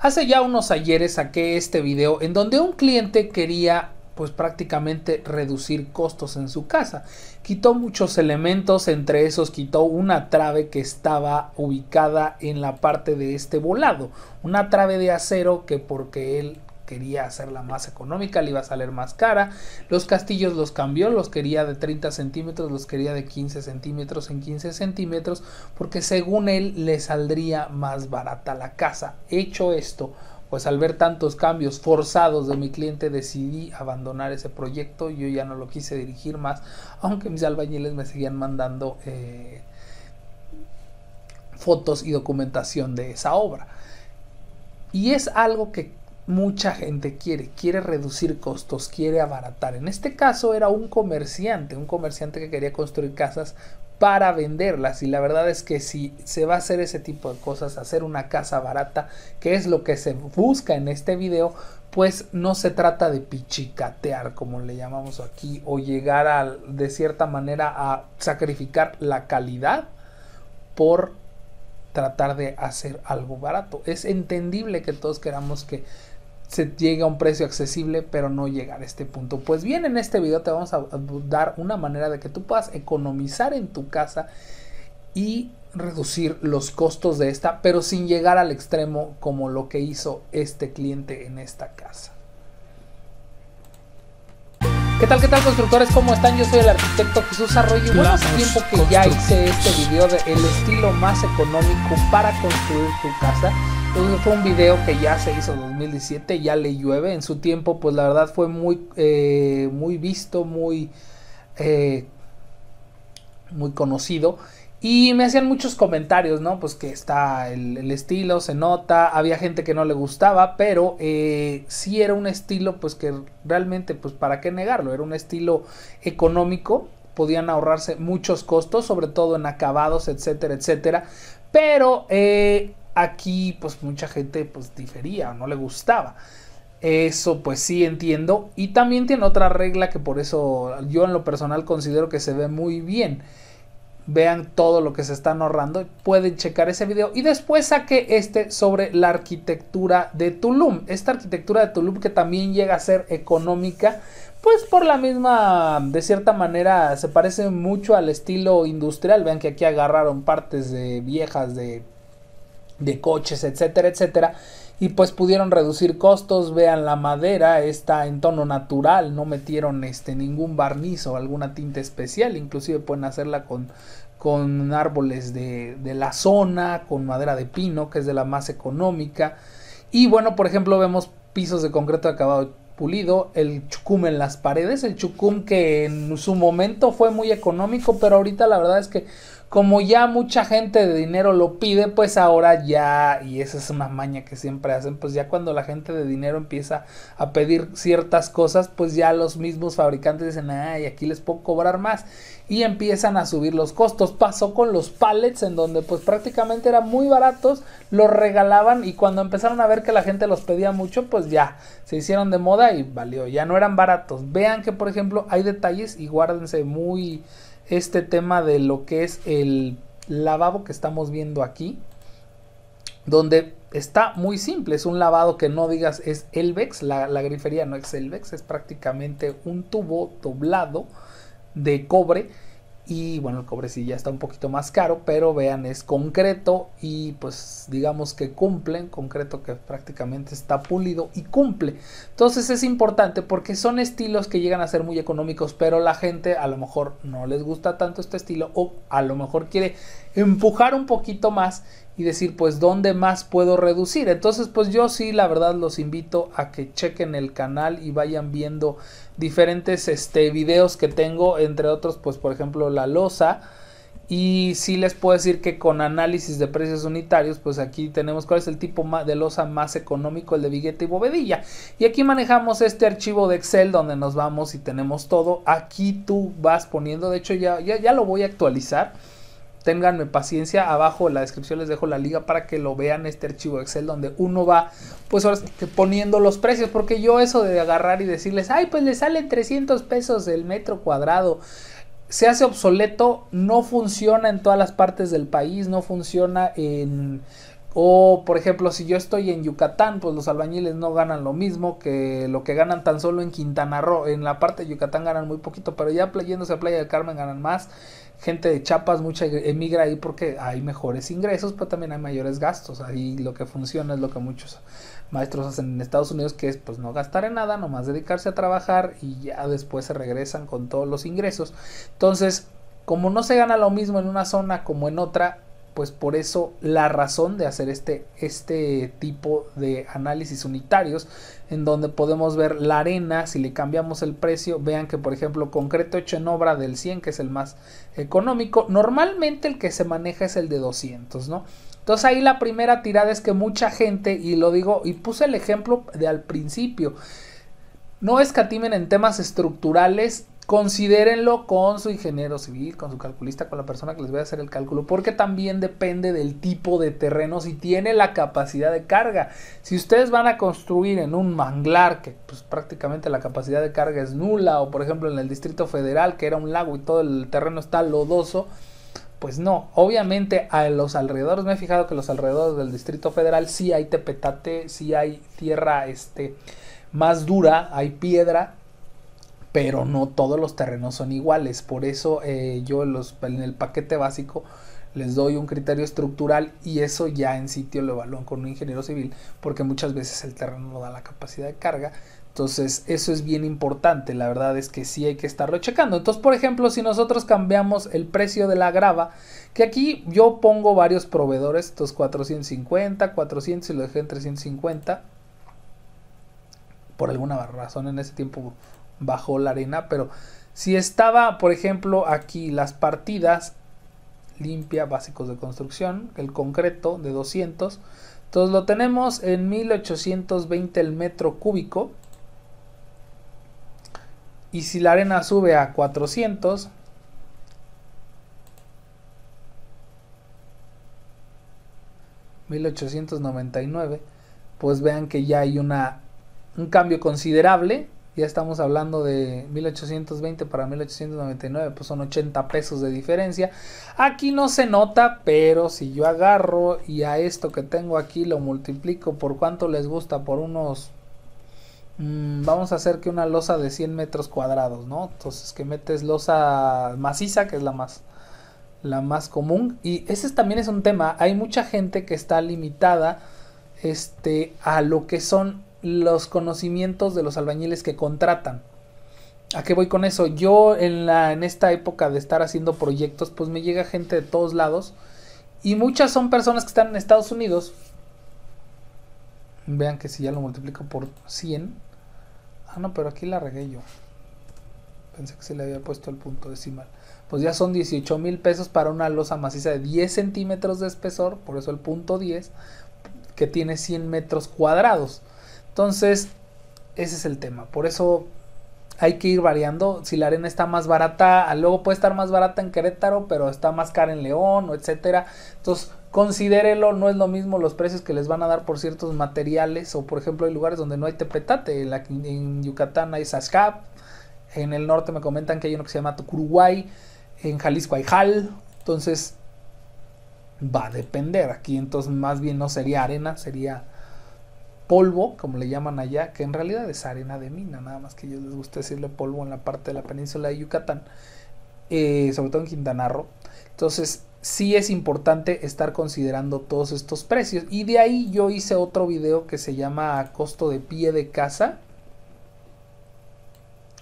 Hace ya unos ayeres saqué este video en donde un cliente quería pues prácticamente reducir costos en su casa. Quitó muchos elementos, entre esos quitó una trave que estaba ubicada en la parte de este volado, una trave de acero que porque él quería hacerla más económica, le iba a salir más cara. Los castillos los cambió, los quería de 30 centímetros, los quería de 15 centímetros en 15 centímetros, porque según él le saldría más barata la casa. Hecho esto, pues al ver tantos cambios forzados de mi cliente decidí abandonar ese proyecto, yo ya no lo quise dirigir más, aunque mis albañiles me seguían mandando eh, fotos y documentación de esa obra. Y es algo que mucha gente quiere, quiere reducir costos, quiere abaratar. En este caso era un comerciante, un comerciante que quería construir casas para venderlas y la verdad es que si se va a hacer ese tipo de cosas, hacer una casa barata, que es lo que se busca en este video, pues no se trata de pichicatear como le llamamos aquí o llegar a, de cierta manera a sacrificar la calidad por tratar de hacer algo barato. Es entendible que todos queramos que se llega a un precio accesible, pero no llegar a este punto. Pues bien, en este video te vamos a dar una manera de que tú puedas economizar en tu casa y reducir los costos de esta, pero sin llegar al extremo como lo que hizo este cliente en esta casa. ¿Qué tal, qué tal constructores? ¿Cómo están? Yo soy el arquitecto Jesús Arroyo y bueno, hace tiempo que ya hice este video del estilo más económico para construir tu casa fue un video que ya se hizo en 2017, ya le llueve. En su tiempo, pues la verdad fue muy, eh, muy visto, muy, eh, muy conocido. Y me hacían muchos comentarios, ¿no? Pues que está el, estilo, se nota, había gente que no le gustaba, pero eh, sí era un estilo, pues que realmente, pues para qué negarlo, era un estilo económico, podían ahorrarse muchos costos, sobre todo en acabados, etcétera, etcétera. Pero eh, Aquí pues mucha gente pues difería, no le gustaba. Eso pues sí entiendo. Y también tiene otra regla que por eso yo en lo personal considero que se ve muy bien. Vean todo lo que se está ahorrando. Pueden checar ese video. Y después saqué este sobre la arquitectura de Tulum. Esta arquitectura de Tulum que también llega a ser económica. Pues por la misma, de cierta manera, se parece mucho al estilo industrial. Vean que aquí agarraron partes de viejas de de coches, etcétera, etcétera. Y pues pudieron reducir costos, vean la madera, está en tono natural, no metieron este, ningún barniz o alguna tinta especial, inclusive pueden hacerla con, con árboles de, la zona, con madera de pino, que es de la más económica. Y bueno, por ejemplo, vemos pisos de concreto acabado pulido, el chucum en las paredes, el chucum que en su momento fue muy económico, pero ahorita la verdad es que como ya mucha gente de dinero lo pide, pues ahora ya, y esa es una maña que siempre hacen, pues ya cuando la gente de dinero empieza a pedir ciertas cosas, pues ya los mismos fabricantes dicen, ay, aquí les puedo cobrar más, y empiezan a subir los costos. Pasó con los pallets, en donde pues prácticamente eran muy baratos, los regalaban, y cuando empezaron a ver que la gente los pedía mucho, pues ya, se hicieron de moda y valió, ya no eran baratos. Vean que, por ejemplo, hay detalles y guárdense muy este tema de lo que es el lavabo que estamos viendo aquí, donde está muy simple, es un lavado que no digas es Elvex, la, la grifería no es Elvex, es prácticamente un tubo doblado de cobre y bueno, el cobre sí ya está un poquito más caro, pero vean, es concreto y pues digamos que cumplen, concreto que prácticamente está pulido y cumple. Entonces es importante porque son estilos que llegan a ser muy económicos, pero la gente a lo mejor no les gusta tanto este estilo o a lo mejor quiere empujar un poquito más y decir, pues, ¿dónde más puedo reducir? Entonces, pues yo sí, la verdad, los invito a que chequen el canal y vayan viendo diferentes este, videos que tengo, entre otros, pues, por ejemplo, la losa. Y sí les puedo decir que con análisis de precios unitarios, pues aquí tenemos cuál es el tipo de losa más económico, el de billete y bovedilla. Y aquí manejamos este archivo de Excel donde nos vamos y tenemos todo. Aquí tú vas poniendo, de hecho ya, ya lo voy a actualizar ténganme paciencia. Abajo en la descripción les dejo la liga para que lo vean este archivo Excel donde uno va, pues poniendo los precios. Porque yo eso de agarrar y decirles, ay, pues le salen 300 pesos el metro cuadrado. Se hace obsoleto, no funciona en todas las partes del país, no funciona en o, por ejemplo, si yo estoy en Yucatán, pues los albañiles no ganan lo mismo que lo que ganan tan solo en Quintana Roo. En la parte de Yucatán ganan muy poquito, pero ya yéndose a Playa del Carmen ganan más. Gente de Chiapas, mucha emigra ahí porque hay mejores ingresos, pero también hay mayores gastos. Ahí lo que funciona es lo que muchos maestros hacen en Estados Unidos, que es pues no gastar en nada, nomás dedicarse a trabajar y ya después se regresan con todos los ingresos. Entonces, como no se gana lo mismo en una zona como en otra, pues por eso la razón de hacer este, este tipo de análisis unitarios en donde podemos ver la arena, si le cambiamos el precio, vean que por ejemplo concreto hecho en obra del 100 que es el más económico, normalmente el que se maneja es el de 200, ¿no? Entonces ahí la primera tirada es que mucha gente, y lo digo, y puse el ejemplo de al principio, no escatimen en temas estructurales Considérenlo con su ingeniero civil, con su calculista, con la persona que les voy a hacer el cálculo, porque también depende del tipo de terreno, si tiene la capacidad de carga. Si ustedes van a construir en un manglar, que pues, prácticamente la capacidad de carga es nula, o por ejemplo en el Distrito Federal, que era un lago y todo el terreno está lodoso, pues no, obviamente a los alrededores, me he fijado que los alrededores del Distrito Federal sí hay tepetate, sí hay tierra este, más dura, hay piedra, pero no todos los terrenos son iguales. Por eso eh, yo los, en el paquete básico les doy un criterio estructural y eso ya en sitio lo evalúan con un ingeniero civil porque muchas veces el terreno no da la capacidad de carga. Entonces eso es bien importante, la verdad es que sí hay que estarlo checando. Entonces, por ejemplo, si nosotros cambiamos el precio de la grava, que aquí yo pongo varios proveedores, estos 450, 400 y lo dejé en 350, por alguna razón en ese tiempo bajo la arena, pero si estaba, por ejemplo, aquí las partidas limpia, básicos de construcción, el concreto de 200, entonces lo tenemos en 1820 el metro cúbico. Y si la arena sube a 400, ...1899... pues vean que ya hay una, un cambio considerable ya estamos hablando de 1820 para 1899, pues son 80 pesos de diferencia. Aquí no se nota, pero si yo agarro y a esto que tengo aquí lo multiplico por cuánto les gusta, por unos... Mm, vamos a hacer que una losa de 100 metros cuadrados, ¿no? Entonces que metes losa maciza, que es la más, la más común. Y ese también es un tema. Hay mucha gente que está limitada este, a lo que son los conocimientos de los albañiles que contratan. ¿A qué voy con eso? Yo en, la, en esta época de estar haciendo proyectos, pues me llega gente de todos lados. Y muchas son personas que están en Estados Unidos. Vean que si ya lo multiplico por 100. Ah, no, pero aquí la regué yo. Pensé que se le había puesto el punto decimal. Pues ya son 18 mil pesos para una losa maciza de 10 centímetros de espesor. Por eso el punto 10. Que tiene 100 metros cuadrados. Entonces, ese es el tema. Por eso hay que ir variando. Si la arena está más barata, ah, luego puede estar más barata en Querétaro, pero está más cara en León, o etcétera. Entonces, considérelo, no es lo mismo los precios que les van a dar por ciertos materiales. O por ejemplo, hay lugares donde no hay tepetate. En, Yucatán hay Sascap. En el norte me comentan que hay uno que se llama Tucuruguay. En Jalisco hay Jal. Entonces, va a depender. Aquí entonces más bien no sería arena, sería polvo, como le llaman allá, que en realidad es arena de mina, nada más que yo les guste decirle polvo en la parte de la península de Yucatán, eh, sobre todo en Quintana Roo. Entonces, sí es importante estar considerando todos estos precios. Y de ahí yo hice otro video que se llama costo de pie de casa.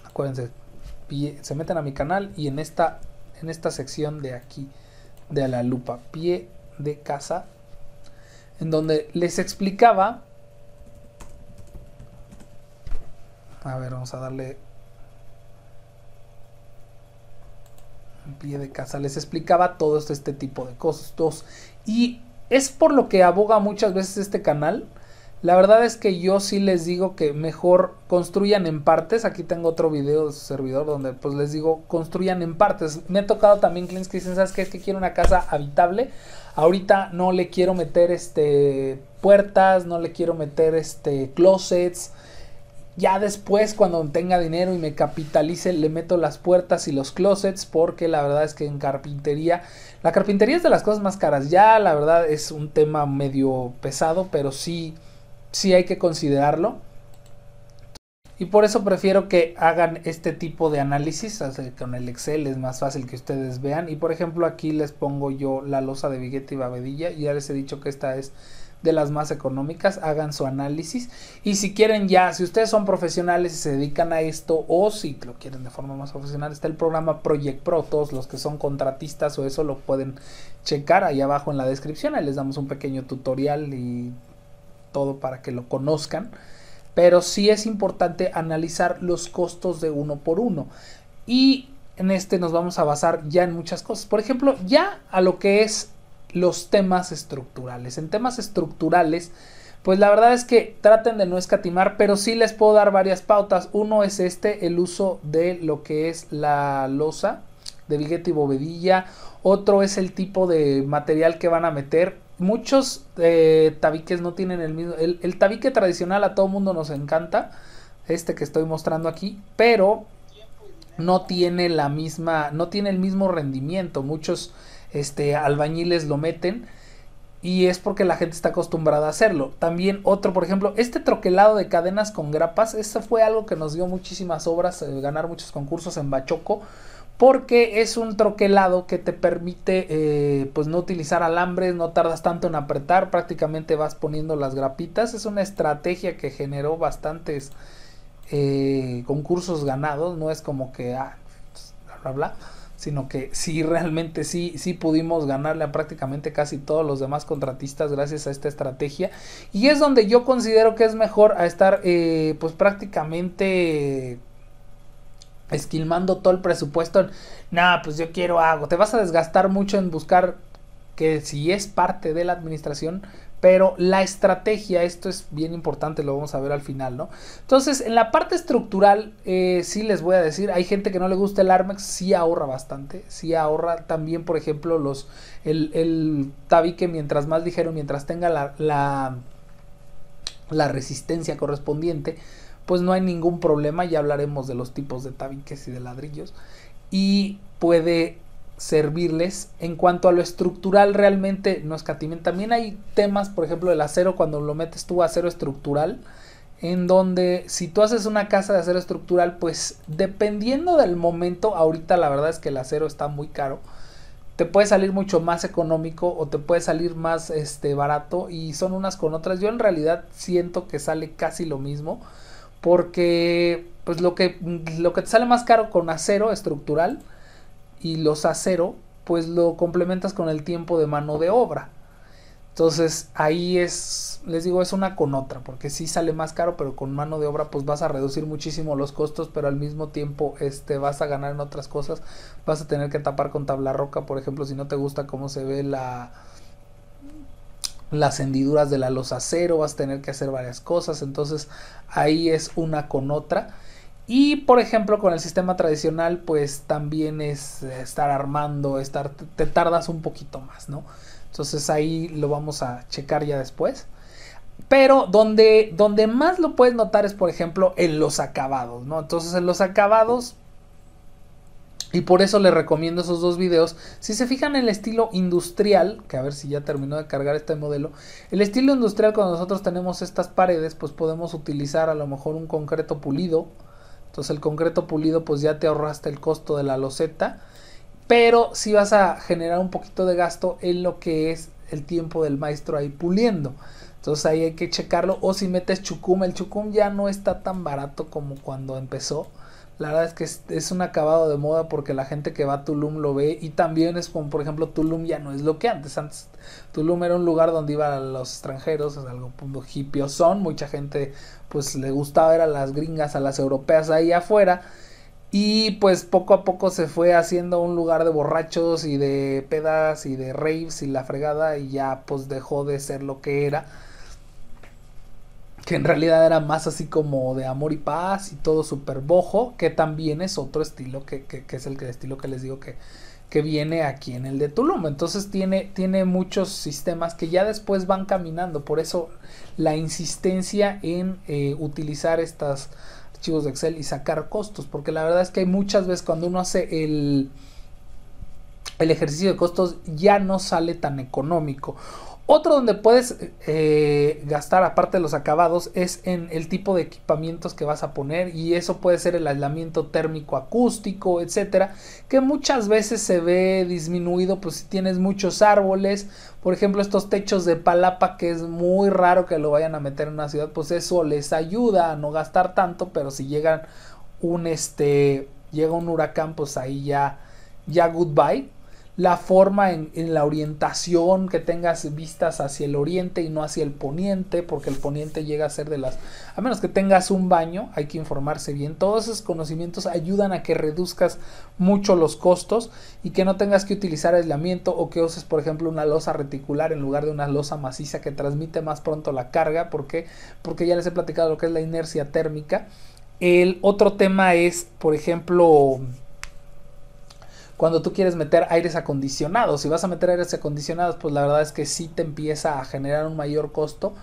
Acuérdense, se meten a mi canal y en esta, en esta sección de aquí, de la lupa, pie de casa, en donde les explicaba A ver, vamos a darle pie de casa. Les explicaba todo este tipo de cosas Y es por lo que aboga muchas veces este canal. La verdad es que yo sí les digo que mejor construyan en partes. Aquí tengo otro video de su servidor donde pues les digo construyan en partes. Me ha tocado también clientes que dicen, ¿sabes qué? Es que quiero una casa habitable. Ahorita no le quiero meter este puertas, no le quiero meter este closets, ya después, cuando tenga dinero y me capitalice, le meto las puertas y los closets, porque la verdad es que en carpintería, la carpintería es de las cosas más caras. Ya, la verdad, es un tema medio pesado, pero sí, sí hay que considerarlo. Y por eso prefiero que hagan este tipo de análisis, Así con el Excel es más fácil que ustedes vean. Y por ejemplo, aquí les pongo yo la losa de Vigueta y Babedilla, ya les he dicho que esta es de las más económicas, hagan su análisis y si quieren ya, si ustedes son profesionales y se dedican a esto o si lo quieren de forma más profesional, está el programa Project Pro, todos los que son contratistas o eso lo pueden checar ahí abajo en la descripción, ahí les damos un pequeño tutorial y todo para que lo conozcan, pero sí es importante analizar los costos de uno por uno y en este nos vamos a basar ya en muchas cosas, por ejemplo, ya a lo que es los temas estructurales. En temas estructurales, pues la verdad es que traten de no escatimar, pero sí les puedo dar varias pautas. Uno es este, el uso de lo que es la losa de viguete y bovedilla. Otro es el tipo de material que van a meter. Muchos eh, tabiques no tienen el mismo. el, tabique tradicional a todo mundo nos encanta. Este que estoy mostrando aquí. Pero no tiene la misma. No tiene el mismo rendimiento. Muchos este, albañiles lo meten. Y es porque la gente está acostumbrada a hacerlo. También otro, por ejemplo, este troquelado de cadenas con grapas. Eso fue algo que nos dio muchísimas obras, eh, ganar muchos concursos en Bachoco. Porque es un troquelado que te permite eh, pues no utilizar alambres, no tardas tanto en apretar, prácticamente vas poniendo las grapitas. Es una estrategia que generó bastantes eh, concursos ganados, no es como que... Ah, bla, bla sino que sí realmente sí sí pudimos ganarle a prácticamente casi todos los demás contratistas gracias a esta estrategia y es donde yo considero que es mejor a estar eh, pues prácticamente esquilmando todo el presupuesto nada pues yo quiero hago te vas a desgastar mucho en buscar que si es parte de la administración pero la estrategia, esto es bien importante, lo vamos a ver al final, ¿no? Entonces, en la parte estructural, eh, sí les voy a decir, hay gente que no le gusta el Armex, sí ahorra bastante, sí ahorra también, por ejemplo, los el, tabique mientras más ligero, mientras tenga la, la, la resistencia correspondiente, pues no hay ningún problema, ya hablaremos de los tipos de tabiques y de ladrillos, y puede servirles. En cuanto a lo estructural, realmente no escatimen. También hay temas, por ejemplo, del acero, cuando lo metes tú acero estructural, en donde si tú haces una casa de acero estructural, pues dependiendo del momento, ahorita la verdad es que el acero está muy caro. Te puede salir mucho más económico o te puede salir más este, barato y son unas con otras. Yo en realidad siento que sale casi lo mismo porque pues lo que, lo que te sale más caro con acero estructural y los acero pues lo complementas con el tiempo de mano de obra. Entonces ahí es, les digo, es una con otra, porque sí sale más caro, pero con mano de obra pues vas a reducir muchísimo los costos, pero al mismo tiempo este, vas a ganar en otras cosas, vas a tener que tapar con tabla roca, por ejemplo, si no te gusta cómo se ve la, las hendiduras de la los acero vas a tener que hacer varias cosas, entonces ahí es una con otra y por ejemplo con el sistema tradicional pues también es estar armando, estar, te tardas un poquito más, ¿no? Entonces ahí lo vamos a checar ya después. Pero donde, donde más lo puedes notar es por ejemplo en los acabados, ¿no? Entonces en los acabados y por eso les recomiendo esos dos videos. Si se fijan en el estilo industrial, que a ver si ya terminó de cargar este modelo, el estilo industrial cuando nosotros tenemos estas paredes, pues podemos utilizar a lo mejor un concreto pulido entonces el concreto pulido pues ya te ahorraste el costo de la loseta, pero si sí vas a generar un poquito de gasto en lo que es el tiempo del maestro ahí puliendo. Entonces ahí hay que checarlo o si metes chucum, el chucum ya no está tan barato como cuando empezó. La verdad es que es, un acabado de moda porque la gente que va a Tulum lo ve y también es como, por ejemplo, Tulum ya no es lo que antes. Antes Tulum era un lugar donde iban los extranjeros, es algo pues, hippie son, mucha gente pues le gustaba ver a las gringas, a las europeas ahí afuera. Y pues poco a poco se fue haciendo un lugar de borrachos y de pedas y de raves y la fregada y ya pues dejó de ser lo que era que en realidad era más así como de amor y paz y todo súper bojo, que también es otro estilo que, es el, que, estilo que les digo que, que viene aquí en el de Tulum. Entonces tiene, tiene muchos sistemas que ya después van caminando, por eso la insistencia en eh, utilizar estos archivos de Excel y sacar costos, porque la verdad es que hay muchas veces cuando uno hace el, el ejercicio de costos ya no sale tan económico otro donde puedes eh, gastar aparte de los acabados es en el tipo de equipamientos que vas a poner y eso puede ser el aislamiento térmico acústico, etcétera, que muchas veces se ve disminuido pues si tienes muchos árboles, por ejemplo estos techos de palapa que es muy raro que lo vayan a meter en una ciudad, pues eso les ayuda a no gastar tanto, pero si llegan un este llega un huracán pues ahí ya ya goodbye la forma en, la orientación, que tengas vistas hacia el oriente y no hacia el poniente, porque el poniente llega a ser de las... A menos que tengas un baño, hay que informarse bien. Todos esos conocimientos ayudan a que reduzcas mucho los costos y que no tengas que utilizar aislamiento o que uses, por ejemplo, una losa reticular en lugar de una losa maciza que transmite más pronto la carga. porque Porque ya les he platicado lo que es la inercia térmica. El otro tema es, por ejemplo, cuando tú quieres meter aires acondicionados. Si vas a meter aires acondicionados, pues la verdad es que sí te empieza a generar un mayor costo.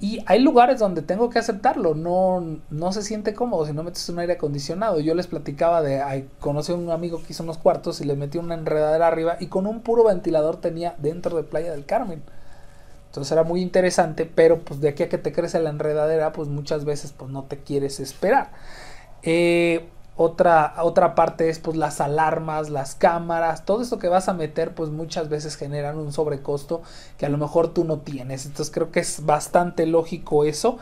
Y hay lugares donde tengo que aceptarlo, no, no se siente cómodo si no metes un aire acondicionado. Yo les platicaba de, conocí a un amigo que hizo unos cuartos y le metió una enredadera arriba y con un puro ventilador tenía dentro de Playa del Carmen. Entonces era muy interesante, pero pues de aquí a que te crece la enredadera, pues muchas veces pues no te quieres esperar. Eh, otra, otra parte es pues las alarmas, las cámaras, todo eso que vas a meter pues muchas veces generan un sobrecosto que a lo mejor tú no tienes. Entonces creo que es bastante lógico eso.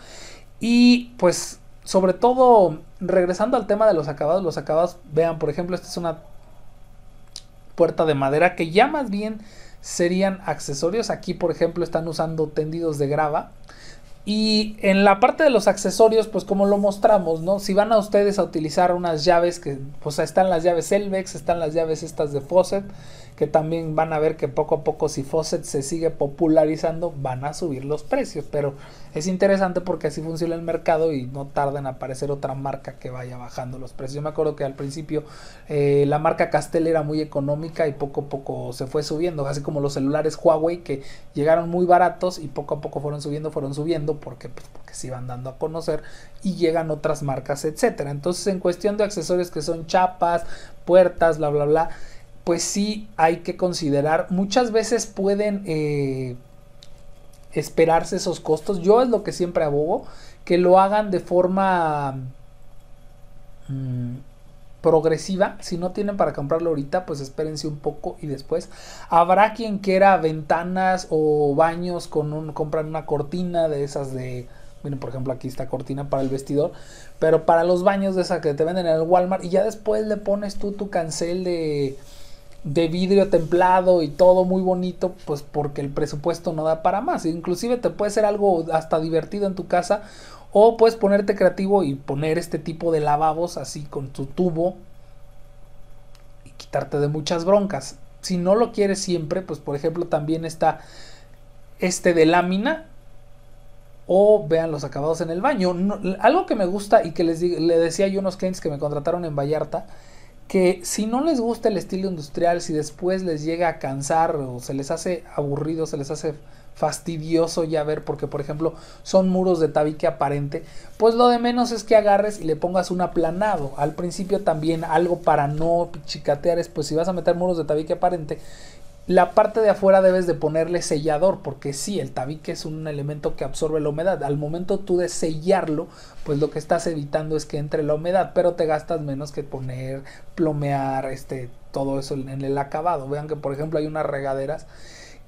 Y pues sobre todo regresando al tema de los acabados, los acabados, vean por ejemplo, esta es una puerta de madera que ya más bien serían accesorios. Aquí por ejemplo están usando tendidos de grava. Y en la parte de los accesorios, pues como lo mostramos, ¿no? Si van a ustedes a utilizar unas llaves que, pues están las llaves Elvex, están las llaves estas de Fawcett, que también van a ver que poco a poco si Fawcett se sigue popularizando, van a subir los precios. Pero es interesante porque así funciona el mercado y no tarda en aparecer otra marca que vaya bajando los precios. Yo me acuerdo que al principio eh, la marca Castel era muy económica y poco a poco se fue subiendo, así como los celulares Huawei que llegaron muy baratos y poco a poco fueron subiendo, fueron subiendo porque, pues, porque se iban dando a conocer y llegan otras marcas, etcétera. Entonces, en cuestión de accesorios que son chapas, puertas, bla, bla, bla, pues sí hay que considerar. Muchas veces pueden eh, esperarse esos costos. Yo es lo que siempre abogo, que lo hagan de forma mm, progresiva. Si no tienen para comprarlo ahorita, pues espérense un poco y después. Habrá quien quiera ventanas o baños con un, compran una cortina de esas de... Miren, por ejemplo, aquí está cortina para el vestidor. Pero para los baños de esas que te venden en el Walmart. Y ya después le pones tú tu cancel de, de vidrio templado y todo muy bonito. Pues porque el presupuesto no da para más. Inclusive te puede ser algo hasta divertido en tu casa o puedes ponerte creativo y poner este tipo de lavabos así con tu tubo y quitarte de muchas broncas. Si no lo quieres siempre, pues por ejemplo también está este de lámina. O vean los acabados en el baño. algo que me gusta y que les le decía yo a unos clientes que me contrataron en Vallarta que si no les gusta el estilo industrial, si después les llega a cansar o se les hace aburrido, se les hace fastidioso ya ver porque por ejemplo son muros de tabique aparente, pues lo de menos es que agarres y le pongas un aplanado. Al principio también algo para no chicatear es pues si vas a meter muros de tabique aparente, la parte de afuera debes de ponerle sellador, porque sí, el tabique es un elemento que absorbe la humedad. Al momento tú de sellarlo, pues lo que estás evitando es que entre la humedad, pero te gastas menos que poner, plomear, este, todo eso en el acabado. Vean que por ejemplo hay unas regaderas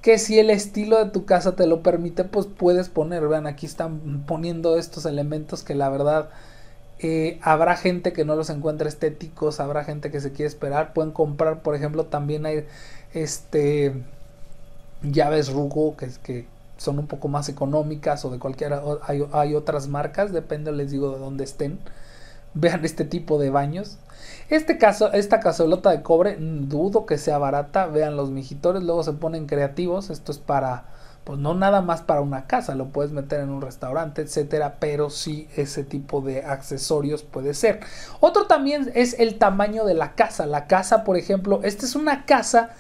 que si el estilo de tu casa te lo permite, pues puedes poner. Vean, aquí están poniendo estos elementos que la verdad eh, habrá gente que no los encuentra estéticos, habrá gente que se quiere esperar. Pueden comprar, por ejemplo, también hay este llaves Rugo que, que son un poco más económicas o de cualquiera, hay, hay otras marcas, depende, les digo, de dónde estén. Vean este tipo de baños este caso, esta cazuelota de cobre, dudo que sea barata. Vean, los mijitores, luego se ponen creativos. Esto es para, pues no nada más para una casa, lo puedes meter en un restaurante, etcétera, pero sí ese tipo de accesorios puede ser. Otro también es el tamaño de la casa. La casa, por ejemplo, esta es una casa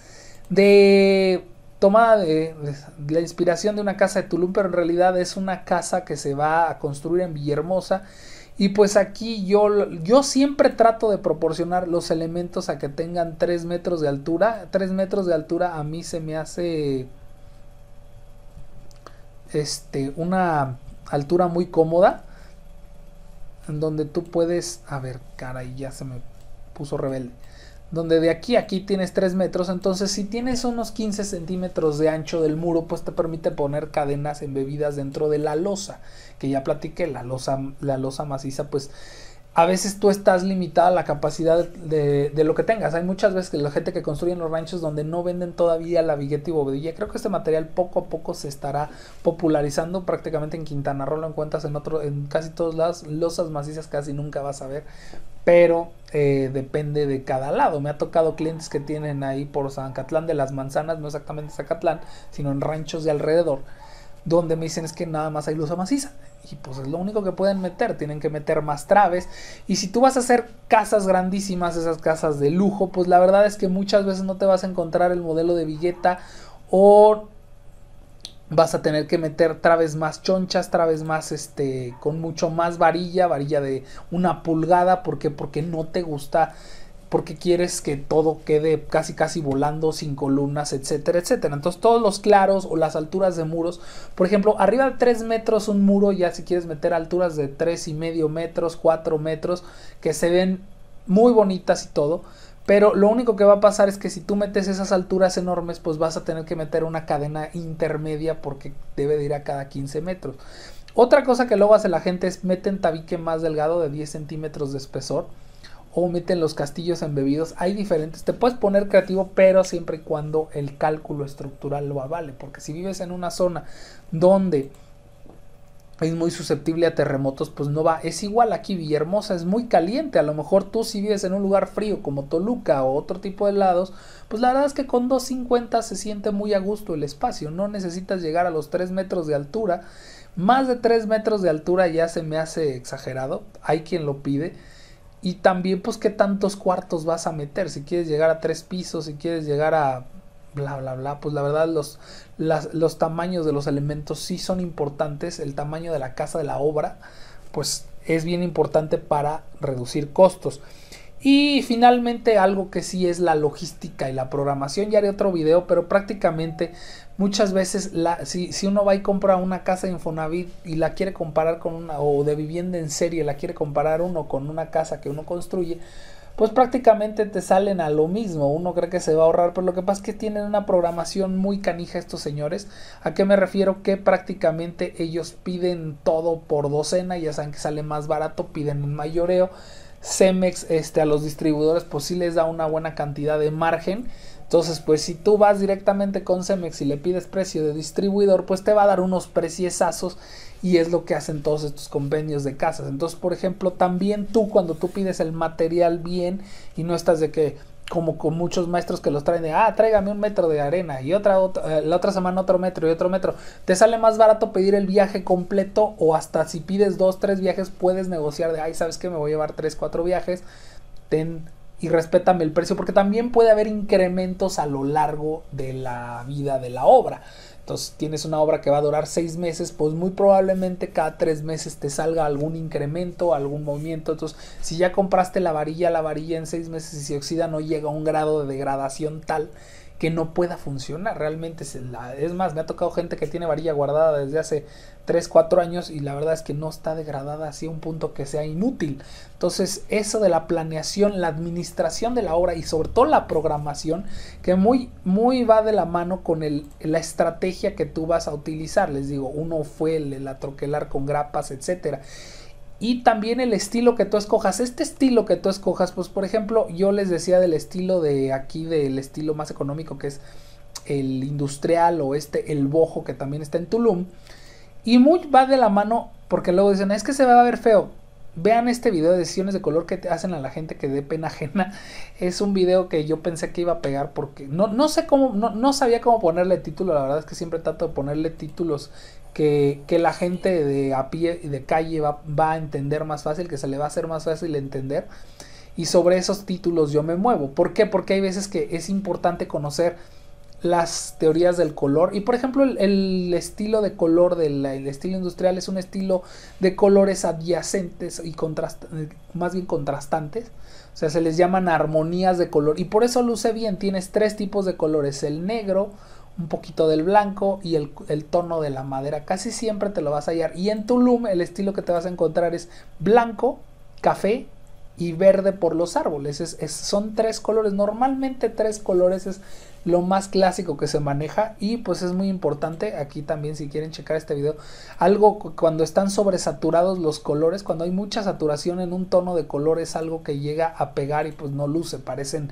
de tomada de, de, la inspiración de una casa de Tulum, pero en realidad es una casa que se va a construir en Villahermosa y pues aquí yo, yo siempre trato de proporcionar los elementos a que tengan 3 metros de altura. 3 metros de altura a mí se me hace este, una altura muy cómoda. En donde tú puedes... A ver, caray, ya se me puso rebelde donde de aquí a aquí tienes 3 metros, entonces si tienes unos 15 centímetros de ancho del muro, pues te permite poner cadenas embebidas dentro de la losa, que ya platiqué, la losa, la losa maciza, pues a veces tú estás limitada a la capacidad de, lo que tengas. Hay muchas veces que la gente que construye en los ranchos donde no venden todavía la vigueta y bovedilla. Creo que este material poco a poco se estará popularizando prácticamente en Quintana Roo. Lo encuentras en, otro, en casi todos lados. Losas macizas casi nunca vas a ver. Pero eh, depende de cada lado. Me ha tocado clientes que tienen ahí por San Catlán de las Manzanas, no exactamente Zacatlán, sino en ranchos de alrededor donde me dicen es que nada más hay losa maciza y pues es lo único que pueden meter, tienen que meter más traves. Y si tú vas a hacer casas grandísimas, esas casas de lujo, pues la verdad es que muchas veces no te vas a encontrar el modelo de billeta o vas a tener que meter traves más chonchas, traves más este con mucho más varilla, varilla de una pulgada, porque porque no te gusta porque quieres que todo quede casi casi volando sin columnas, etcétera, etcétera. Entonces todos los claros o las alturas de muros, por ejemplo, arriba de 3 metros un muro, ya si quieres meter alturas de 3 y medio metros, 4 metros, que se ven muy bonitas y todo, pero lo único que va a pasar es que si tú metes esas alturas enormes, pues vas a tener que meter una cadena intermedia porque debe de ir a cada 15 metros. Otra cosa que luego hace la gente es meten tabique más delgado de 10 centímetros de espesor o meten los castillos embebidos. Hay diferentes, te puedes poner creativo, pero siempre y cuando el cálculo estructural lo avale, porque si vives en una zona donde es muy susceptible a terremotos, pues no va. Es igual aquí, Villahermosa es muy caliente. A lo mejor tú si vives en un lugar frío como Toluca o otro tipo de lados, pues la verdad es que con 250 se siente muy a gusto el espacio. No necesitas llegar a los 3 metros de altura. Más de 3 metros de altura ya se me hace exagerado. Hay quien lo pide. Y también, pues, qué tantos cuartos vas a meter. Si quieres llegar a tres pisos, si quieres llegar a bla, bla, bla. Pues la verdad, los, los tamaños de los elementos sí son importantes. El tamaño de la casa de la obra, pues, es bien importante para reducir costos. Y finalmente algo que sí es la logística y la programación. Ya haré otro video, pero prácticamente muchas veces si, uno va y compra una casa de Infonavit y la quiere comparar con una, o de vivienda en serie, la quiere comparar uno con una casa que uno construye, pues prácticamente te salen a lo mismo. Uno cree que se va a ahorrar, pero lo que pasa es que tienen una programación muy canija estos señores. ¿A qué me refiero? Que prácticamente ellos piden todo por docena, ya saben que sale más barato, piden un mayoreo. Cemex este, a los distribuidores pues sí les da una buena cantidad de margen entonces, pues si tú vas directamente con Cemex y le pides precio de distribuidor, pues te va a dar unos preciesazos y es lo que hacen todos estos convenios de casas. Entonces, por ejemplo, también tú cuando tú pides el material bien y no estás de que como con muchos maestros que los traen de, ah, tráigame un metro de arena y otra, otra, eh, la otra semana otro metro y otro metro. Te sale más barato pedir el viaje completo o hasta si pides dos, tres viajes puedes negociar de, ay, ¿sabes que Me voy a llevar tres, cuatro viajes. Ten y respétame el precio, porque también puede haber incrementos a lo largo de la vida de la obra. Entonces tienes una obra que va a durar seis meses, pues muy probablemente cada tres meses te salga algún incremento, algún movimiento. Entonces, si ya compraste la varilla, la varilla en seis meses y se oxida no llega a un grado de degradación tal que no pueda funcionar. Realmente es, la, es más, me ha tocado gente que tiene varilla guardada desde hace 3, 4 años y la verdad es que no está degradada así a un punto que sea inútil. Entonces, eso de la planeación, la administración de la obra y sobre todo la programación, que muy, muy va de la mano con la estrategia que tú vas a utilizar. Les digo, uno fue el, el atroquelar con grapas, etcétera y también el estilo que tú escojas. Este estilo que tú escojas, pues por ejemplo, yo les decía del estilo de aquí, del estilo más económico que es el industrial o este, el bojo que también está en Tulum. Y muy va de la mano porque luego dicen, es que se va a ver feo. Vean este video de decisiones de color que te hacen a la gente que dé pena ajena. Es un video que yo pensé que iba a pegar porque no, no sé cómo, no, sabía cómo ponerle título. La verdad es que siempre trato de ponerle títulos que, la gente de a pie y de calle va, va, a entender más fácil, que se le va a hacer más fácil entender. Y sobre esos títulos yo me muevo. ¿Por qué? Porque hay veces que es importante conocer las teorías del color. Y por ejemplo, el, estilo de color del estilo industrial es un estilo de colores adyacentes y eh, más bien contrastantes. O sea, se les llaman armonías de color. Y por eso luce bien. Tienes tres tipos de colores. El negro, un poquito del blanco y el, tono de la madera. Casi siempre te lo vas a hallar. Y en Tulum el estilo que te vas a encontrar es blanco, café y verde por los árboles. son tres colores. Normalmente tres colores es lo más clásico que se maneja y pues es muy importante aquí también si quieren checar este video algo cuando están sobresaturados los colores cuando hay mucha saturación en un tono de color es algo que llega a pegar y pues no luce parecen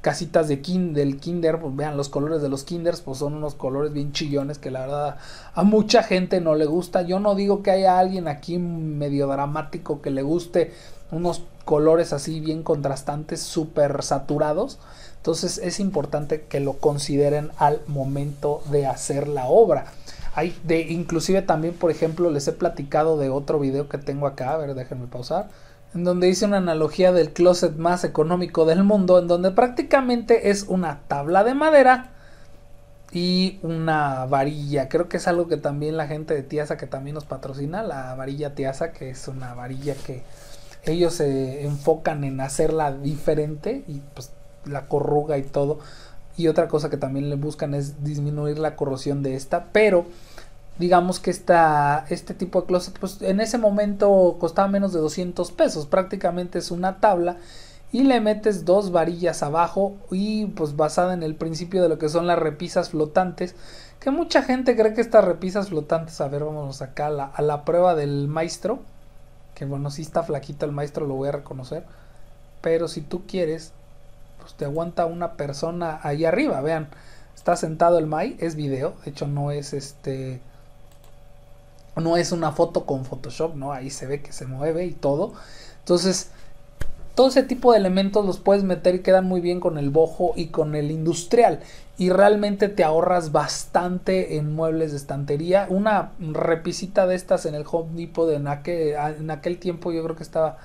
casitas de del kinder, pues, vean los colores de los kinders, pues son unos colores bien chillones que la verdad a mucha gente no le gusta. Yo no digo que haya alguien aquí medio dramático que le guste unos colores así bien contrastantes, súper saturados. Entonces es importante que lo consideren al momento de hacer la obra. Hay de, inclusive también, por ejemplo, les he platicado de otro video que tengo acá, a ver, déjenme pausar, en donde hice una analogía del closet más económico del mundo, en donde prácticamente es una tabla de madera y una varilla. Creo que es algo que también la gente de Tiasa que también nos patrocina, la varilla Tiasa, que es una varilla que ellos se enfocan en hacerla diferente y pues la corruga y todo. Y otra cosa que también le buscan es disminuir la corrosión de esta, pero digamos que está este tipo de closet, pues en ese momento costaba menos de 200 pesos, prácticamente es una tabla y le metes dos varillas abajo y pues basada en el principio de lo que son las repisas flotantes, que mucha gente cree que estas repisas flotantes, a ver, vamos acá a la prueba del maestro, que bueno, si está flaquito el maestro, lo voy a reconocer, pero si tú quieres, pues te aguanta una persona ahí arriba, vean, está sentado el Mai, es video, de hecho no es este, no es una foto con Photoshop, ¿no? Ahí se ve que se mueve y todo, entonces todo ese tipo de elementos los puedes meter y quedan muy bien con el bojo y con el industrial. Y realmente te ahorras bastante en muebles de estantería. Una repisita de estas en el Home Depot en aquel, en aquel tiempo yo creo que estaba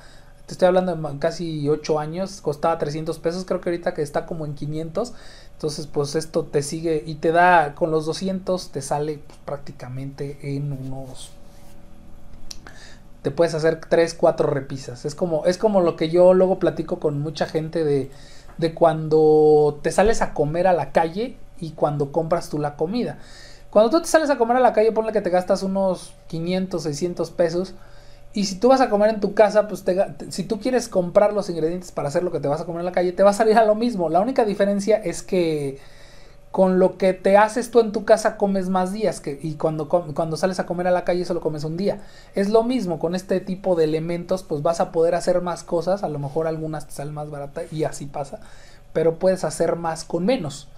te estoy hablando de casi 8 años, costaba 300 pesos, creo que ahorita que está como en 500, entonces pues esto te sigue y te da con los 200, te sale pues, prácticamente en unos te puedes hacer 3, 4 repisas. Es como, es como lo que yo luego platico con mucha gente de, de cuando te sales a comer a la calle y cuando compras tú la comida. Cuando tú te sales a comer a la calle, ponle que te gastas unos 500, 600 pesos. Y si tú vas a comer en tu casa, pues si tú quieres comprar los ingredientes para hacer lo que te vas a comer en la calle, te va a salir a lo mismo. La única diferencia es que con lo que te haces tú en tu casa comes más días que, y cuando, cuando sales a comer a la calle solo comes un día. Es lo mismo con este tipo de elementos, pues vas a poder hacer más cosas, a lo mejor algunas te salen más baratas y así pasa, pero puedes hacer más con menos.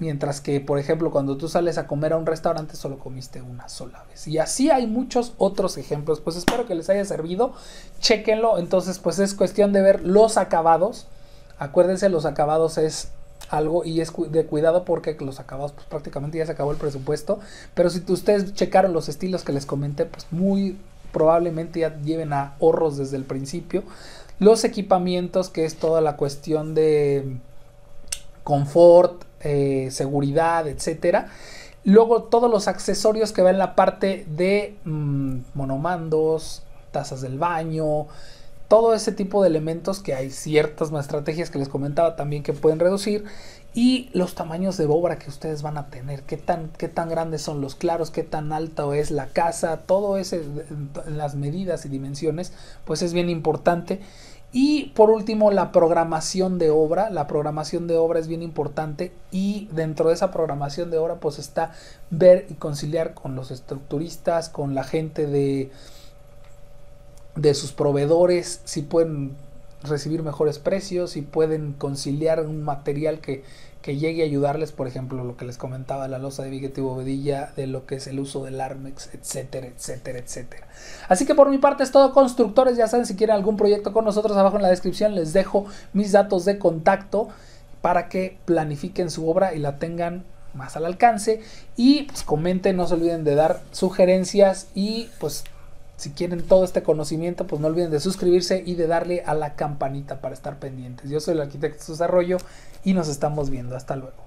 Mientras que, por ejemplo, cuando tú sales a comer a un restaurante solo comiste una sola vez. Y así hay muchos otros ejemplos. Pues espero que les haya servido. Chequenlo. Entonces, pues es cuestión de ver los acabados. Acuérdense, los acabados es algo y es de cuidado porque los acabados pues prácticamente ya se acabó el presupuesto pero si ustedes checaron los estilos que les comenté pues muy probablemente ya lleven a ahorros desde el principio los equipamientos que es toda la cuestión de confort eh, seguridad etcétera luego todos los accesorios que va en la parte de mm, monomandos tazas del baño todo ese tipo de elementos que hay ciertas estrategias que les comentaba también que pueden reducir y los tamaños de obra que ustedes van a tener, qué tan, qué tan grandes son los claros, qué tan alto es la casa, todo ese, las medidas y dimensiones, pues es bien importante. Y por último, la programación de obra. La programación de obra es bien importante y dentro de esa programación de obra pues está ver y conciliar con los estructuristas, con la gente de de sus proveedores, si pueden recibir mejores precios, si pueden conciliar un material que, llegue a ayudarles, por ejemplo, lo que les comentaba la losa de Biguete y bovedilla, de lo que es el uso del Armex, etcétera, etcétera, etcétera. Así que por mi parte es todo, constructores, ya saben, si quieren algún proyecto con nosotros, abajo en la descripción les dejo mis datos de contacto para que planifiquen su obra y la tengan más al alcance y pues, comenten, no se olviden de dar sugerencias y pues si quieren todo este conocimiento, pues no olviden de suscribirse y de darle a la campanita para estar pendientes. Yo soy el arquitecto de desarrollo y nos estamos viendo. Hasta luego.